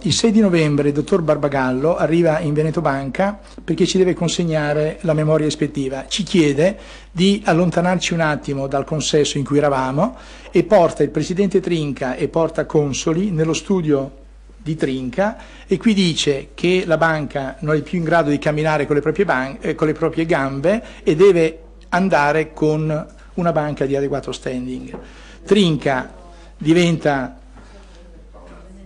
Il 6 di novembre il dottor Barbagallo arriva in Veneto Banca perché ci deve consegnare la memoria ispettiva. Ci chiede di allontanarci un attimo dal consesso in cui eravamo e porta il presidente Trinca e porta Consoli nello studio di Trinca e qui dice che la banca non è più in grado di camminare con le proprie, eh, con le proprie gambe e deve andare con una banca di adeguato standing. Trinca diventa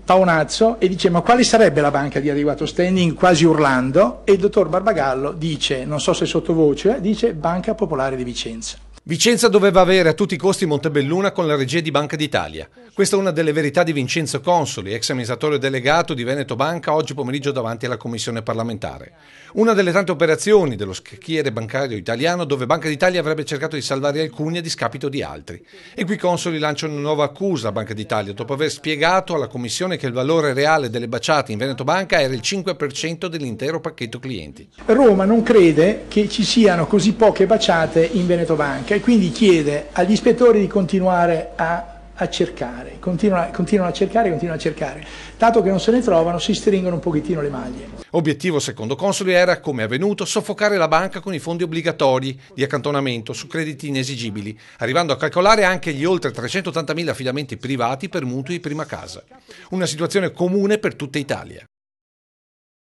Paonazzo e dice ma quale sarebbe la banca di adeguato standing quasi urlando e il dottor Barbagallo dice, non so se sottovoce, dice Banca Popolare di Vicenza. Vicenza doveva avere a tutti i costi Montebelluna con la regia di Banca d'Italia. Questa è una delle verità di Vincenzo Consoli, ex amministratore delegato di Veneto Banca, oggi pomeriggio davanti alla commissione parlamentare. Una delle tante operazioni dello scacchiere bancario italiano dove Banca d'Italia avrebbe cercato di salvare alcuni a discapito di altri. E qui Consoli lancia una nuova accusa a Banca d'Italia dopo aver spiegato alla commissione che il valore reale delle baciate in Veneto Banca era il 5% dell'intero pacchetto clienti. Roma non crede che ci siano così poche baciate in Veneto Banca e quindi chiede agli ispettori di continuare a, a cercare, continuano, continuano a cercare, continuano a cercare. Dato che non se ne trovano si stringono un pochettino le maglie. Obiettivo secondo Consoli era, come avvenuto, soffocare la banca con i fondi obbligatori di accantonamento su crediti inesigibili, arrivando a calcolare anche gli oltre 380.000 affidamenti privati per mutui prima casa. Una situazione comune per tutta Italia.